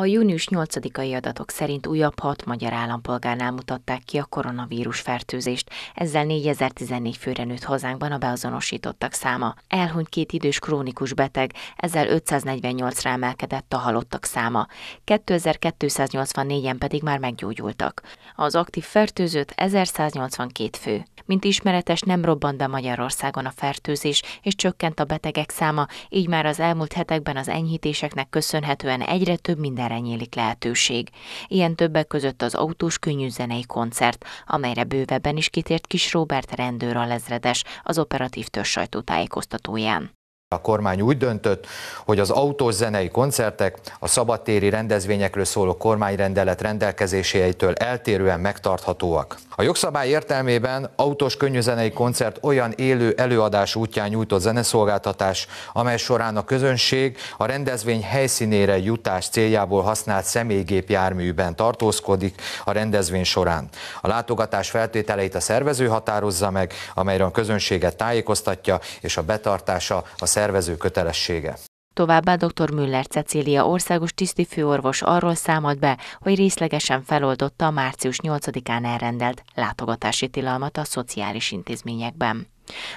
A június 8-ai adatok szerint újabb hat magyar állampolgárnál mutatták ki a koronavírus fertőzést, ezzel 4014 főre nőtt hazánkban a beazonosítottak száma. Elhunyt két idős krónikus beteg, ezzel 548-ra emelkedett a halottak száma, 2284-en pedig már meggyógyultak. Az aktív fertőzött 1182 fő. Mint ismeretes, nem robbant be Magyarországon a fertőzés, és csökkent a betegek száma, így már az elmúlt hetekben az enyhítéseknek köszönhetően egyre több minden erre nyílik lehetőség. Ilyen többek között az autós könnyűzenei koncert, amelyre bővebben is kitért kis Robert rendőr lezredes, az operatív törzs sajtótájékoztatóján. A kormány úgy döntött, hogy az autós zenei koncertek a szabadtéri rendezvényekről szóló kormányrendelet rendelkezéseitől eltérően megtarthatóak. A jogszabály értelmében autós könnyűzenei koncert olyan élő előadás útján nyújtott zeneszolgáltatás, amely során a közönség a rendezvény helyszínére jutás céljából használt személygépjárműben tartózkodik a rendezvény során. A látogatás feltételeit a szervező határozza meg, amelyre a közönséget tájékoztatja, és a betartása a szervező kötelessége. Továbbá dr. Müller Cecília országos tisztifőorvos arról számolt be, hogy részlegesen feloldotta a március 8-án elrendelt látogatási tilalmat a szociális intézményekben.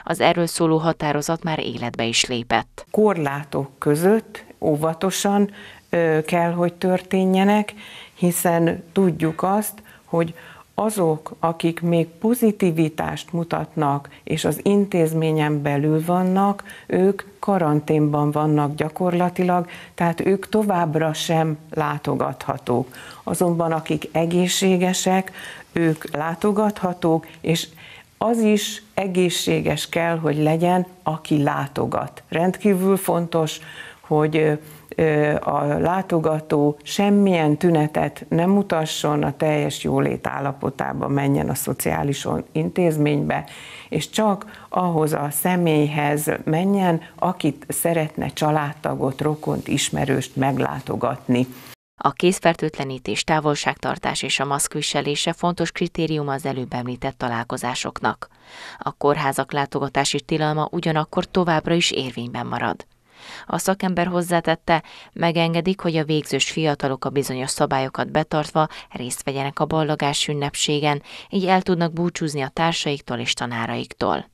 Az erről szóló határozat már életbe is lépett. Korlátok között óvatosan kell, hogy történjenek, hiszen tudjuk azt, hogy azok, akik még pozitivitást mutatnak, és az intézményen belül vannak, ők karanténban vannak gyakorlatilag, tehát ők továbbra sem látogathatók. Azonban akik egészségesek, ők látogathatók, és az is egészséges kell, hogy legyen, aki látogat. Rendkívül fontos, hogy a látogató semmilyen tünetet nem mutasson, a teljes jólét állapotába menjen a szociális intézménybe, és csak ahhoz a személyhez menjen, akit szeretne családtagot, rokont, ismerőst meglátogatni. A kézfertőtlenítés, távolságtartás és a maszkviselése fontos kritérium az előbb említett találkozásoknak. A kórházak látogatási tilalma ugyanakkor továbbra is érvényben marad. A szakember hozzátette, megengedik, hogy a végzős fiatalok a bizonyos szabályokat betartva részt vegyenek a ballagás ünnepségen, így el tudnak búcsúzni a társaiktól és tanáraiktól.